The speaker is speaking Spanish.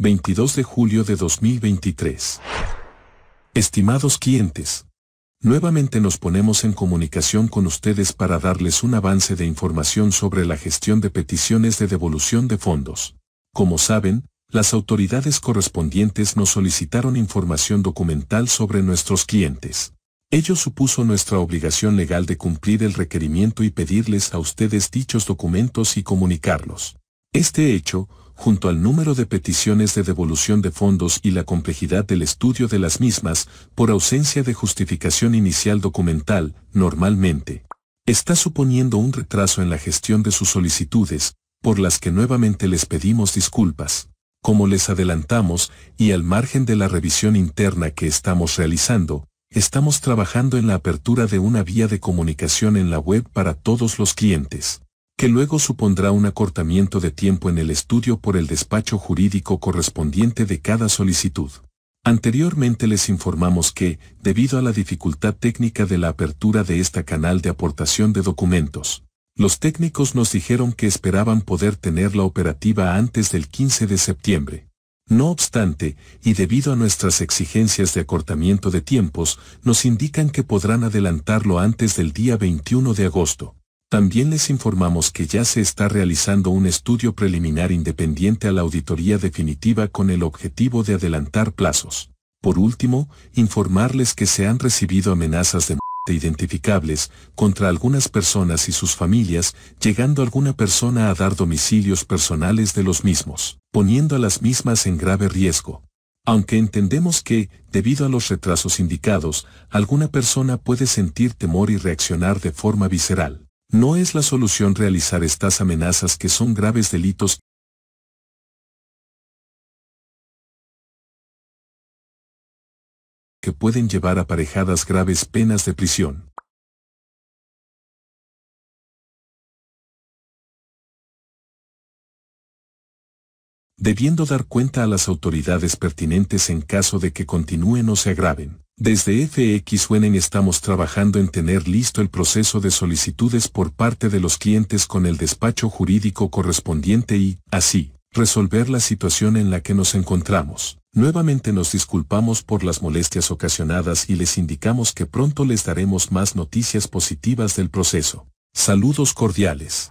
22 de julio de 2023. Estimados clientes, nuevamente nos ponemos en comunicación con ustedes para darles un avance de información sobre la gestión de peticiones de devolución de fondos. Como saben, las autoridades correspondientes nos solicitaron información documental sobre nuestros clientes. Ello supuso nuestra obligación legal de cumplir el requerimiento y pedirles a ustedes dichos documentos y comunicarlos. Este hecho, junto al número de peticiones de devolución de fondos y la complejidad del estudio de las mismas, por ausencia de justificación inicial documental, normalmente. Está suponiendo un retraso en la gestión de sus solicitudes, por las que nuevamente les pedimos disculpas. Como les adelantamos, y al margen de la revisión interna que estamos realizando, estamos trabajando en la apertura de una vía de comunicación en la web para todos los clientes que luego supondrá un acortamiento de tiempo en el estudio por el despacho jurídico correspondiente de cada solicitud. Anteriormente les informamos que, debido a la dificultad técnica de la apertura de esta canal de aportación de documentos, los técnicos nos dijeron que esperaban poder tener la operativa antes del 15 de septiembre. No obstante, y debido a nuestras exigencias de acortamiento de tiempos, nos indican que podrán adelantarlo antes del día 21 de agosto. También les informamos que ya se está realizando un estudio preliminar independiente a la auditoría definitiva con el objetivo de adelantar plazos. Por último, informarles que se han recibido amenazas de muerte identificables contra algunas personas y sus familias, llegando alguna persona a dar domicilios personales de los mismos, poniendo a las mismas en grave riesgo. Aunque entendemos que, debido a los retrasos indicados, alguna persona puede sentir temor y reaccionar de forma visceral. No es la solución realizar estas amenazas que son graves delitos que pueden llevar aparejadas graves penas de prisión. Debiendo dar cuenta a las autoridades pertinentes en caso de que continúen o se agraven. Desde Wenen estamos trabajando en tener listo el proceso de solicitudes por parte de los clientes con el despacho jurídico correspondiente y, así, resolver la situación en la que nos encontramos. Nuevamente nos disculpamos por las molestias ocasionadas y les indicamos que pronto les daremos más noticias positivas del proceso. Saludos cordiales.